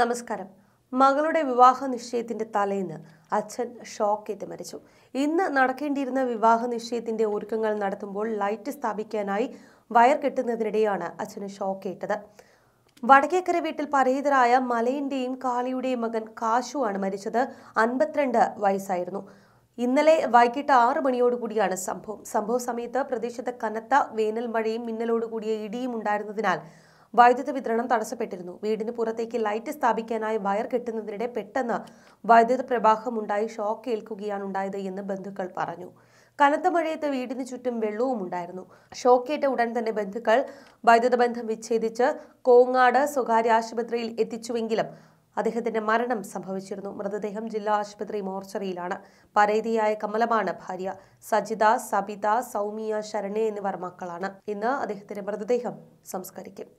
നമസ്കാരം മകളുടെ വിവാഹ നിശ്ചയത്തിന്റെ തലേന്ന് അച്ഛൻ ഷോക്കേറ്റ് മരിച്ചു ഇന്ന് നടക്കേണ്ടിയിരുന്ന വിവാഹ നിശ്ചയത്തിന്റെ ഒരുക്കങ്ങൾ നടത്തുമ്പോൾ ലൈറ്റ് സ്ഥാപിക്കാനായി വയർ കെട്ടുന്നതിനിടെയാണ് അച്ഛന് ഷോക്കേറ്റത് വടക്കേക്കര വീട്ടിൽ പരഹിതരായ മലയിന്റെയും കാളിയുടെയും മകൻ ആണ് മരിച്ചത് അൻപത്തിരണ്ട് വയസ്സായിരുന്നു ഇന്നലെ വൈകിട്ട് ആറ് മണിയോടുകൂടിയാണ് സംഭവം സംഭവ സമയത്ത് പ്രദേശത്ത് കനത്ത വേനൽ മഴയും മിന്നലോടുകൂടിയ ഇടിയും ഉണ്ടായിരുന്നതിനാൽ വൈദ്യുത വിതരണം തടസ്സപ്പെട്ടിരുന്നു വീടിന് പുറത്തേക്ക് ലൈറ്റ് സ്ഥാപിക്കാനായി വയർ കെട്ടുന്നതിനിടെ പെട്ടെന്ന് വൈദ്യുത പ്രവാഹമുണ്ടായി ഷോക്ക് ഏൽക്കുകയാണ് ഉണ്ടായത് എന്ന് ബന്ധുക്കൾ പറഞ്ഞു കനത്ത മഴയത്ത് വീടിന് ചുറ്റും വെള്ളവും ഉണ്ടായിരുന്നു ഷോക്കേറ്റ ഉടൻ തന്നെ ബന്ധുക്കൾ വൈദ്യുത ബന്ധം വിച്ഛേദിച്ച് കോങ്ങാട് സ്വകാര്യ ആശുപത്രിയിൽ എത്തിച്ചുവെങ്കിലും അദ്ദേഹത്തിന്റെ മരണം സംഭവിച്ചിരുന്നു മൃതദേഹം ജില്ലാ ആശുപത്രി മോർച്ചറിയിലാണ് പരേതിയായ കമലമാണ് ഭാര്യ സജിത സബിത സൗമിയ ശരണേ എന്നിവർ മക്കളാണ് ഇന്ന് അദ്ദേഹത്തിന്റെ മൃതദേഹം സംസ്കരിക്കും